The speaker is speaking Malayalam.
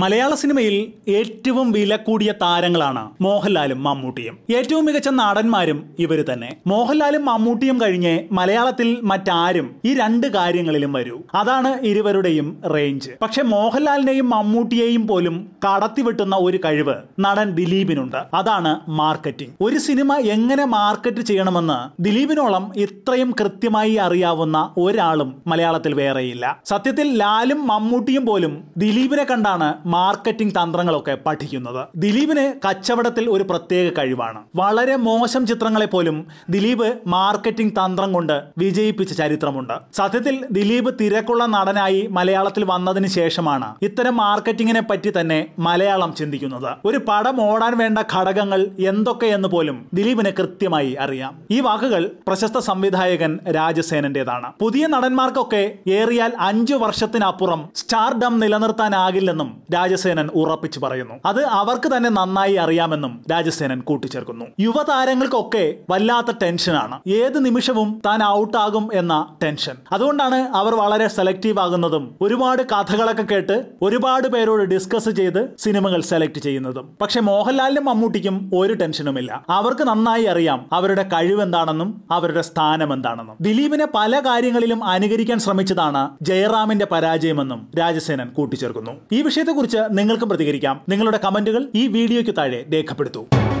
മലയാള സിനിമയിൽ ഏറ്റവും വില കൂടിയ താരങ്ങളാണ് മോഹൻലാലും മമ്മൂട്ടിയും ഏറ്റവും മികച്ച നടന്മാരും ഇവർ തന്നെ മോഹൻലാലും മമ്മൂട്ടിയും കഴിഞ്ഞ് മലയാളത്തിൽ മറ്റാരും ഈ രണ്ട് കാര്യങ്ങളിലും വരൂ അതാണ് ഇരുവരുടെയും റേഞ്ച് പക്ഷെ മോഹൻലാലിനെയും മമ്മൂട്ടിയെയും പോലും കടത്തിവിട്ടുന്ന ഒരു കഴിവ് നടൻ ദിലീപിനുണ്ട് അതാണ് മാർക്കറ്റിംഗ് ഒരു സിനിമ എങ്ങനെ മാർക്കറ്റ് ചെയ്യണമെന്ന് ദിലീപിനോളം ഇത്രയും കൃത്യമായി അറിയാവുന്ന ഒരാളും മലയാളത്തിൽ വേറെയില്ല സത്യത്തിൽ ലാലും മമ്മൂട്ടിയും പോലും ദിലീപിനെ കണ്ടാണ് മാർക്കറ്റിംഗ് തന്ത്രങ്ങളൊക്കെ പഠിക്കുന്നത് ദിലീപിന് കച്ചവടത്തിൽ ഒരു പ്രത്യേക കഴിവാണ് വളരെ മോശം ചിത്രങ്ങളെ പോലും ദിലീപ് മാർക്കറ്റിംഗ് തന്ത്രം കൊണ്ട് വിജയിപ്പിച്ച ചരിത്രമുണ്ട് സത്യത്തിൽ ദിലീപ് തിരക്കുള്ള നടനായി മലയാളത്തിൽ വന്നതിന് ശേഷമാണ് ഇത്തരം മാർക്കറ്റിങ്ങിനെ പറ്റി തന്നെ മലയാളം ചിന്തിക്കുന്നത് ഒരു പടം ഓടാൻ വേണ്ട ഘടകങ്ങൾ എന്തൊക്കെയെന്ന് പോലും ദിലീപിന് കൃത്യമായി അറിയാം ഈ വാക്കുകൾ പ്രശസ്ത സംവിധായകൻ രാജസേനന്റേതാണ് പുതിയ നടന്മാർക്കൊക്കെ ഏറിയാൽ അഞ്ചു വർഷത്തിനപ്പുറം സ്റ്റാർഡം നിലനിർത്താനാകില്ലെന്നും രാജസേനൻ ഉറപ്പിച്ചു പറയുന്നു അത് അവർക്ക് തന്നെ നന്നായി അറിയാമെന്നും രാജസേനൻ കൂട്ടിച്ചേർക്കുന്നു യുവതാരങ്ങൾക്കൊക്കെ വല്ലാത്ത ടെൻഷനാണ് ഏത് നിമിഷവും താൻ ഔട്ടാകും എന്ന ടെൻഷൻ അതുകൊണ്ടാണ് അവർ വളരെ സെലക്റ്റീവ് ആകുന്നതും ഒരുപാട് കഥകളൊക്കെ കേട്ട് ഒരുപാട് പേരോട് ഡിസ്കസ് ചെയ്ത് സിനിമകൾ സെലക്ട് ചെയ്യുന്നതും പക്ഷെ മോഹൻലാലിനും മമ്മൂട്ടിക്കും ഒരു ടെൻഷനുമില്ല അവർക്ക് നന്നായി അറിയാം അവരുടെ കഴിവ് എന്താണെന്നും അവരുടെ സ്ഥാനം എന്താണെന്നും ദിലീപിനെ പല കാര്യങ്ങളിലും അനുകരിക്കാൻ ശ്രമിച്ചതാണ് ജയറാമിന്റെ പരാജയമെന്നും രാജസേനൻ കൂട്ടിച്ചേർക്കുന്നു ഈ വിഷയത്തെ ഇതിനെക്കുറിച്ച് നിങ്ങൾക്കും പ്രതികരിക്കാം നിങ്ങളുടെ കമന്റുകൾ ഈ വീഡിയോയ്ക്ക് താഴെ രേഖപ്പെടുത്തും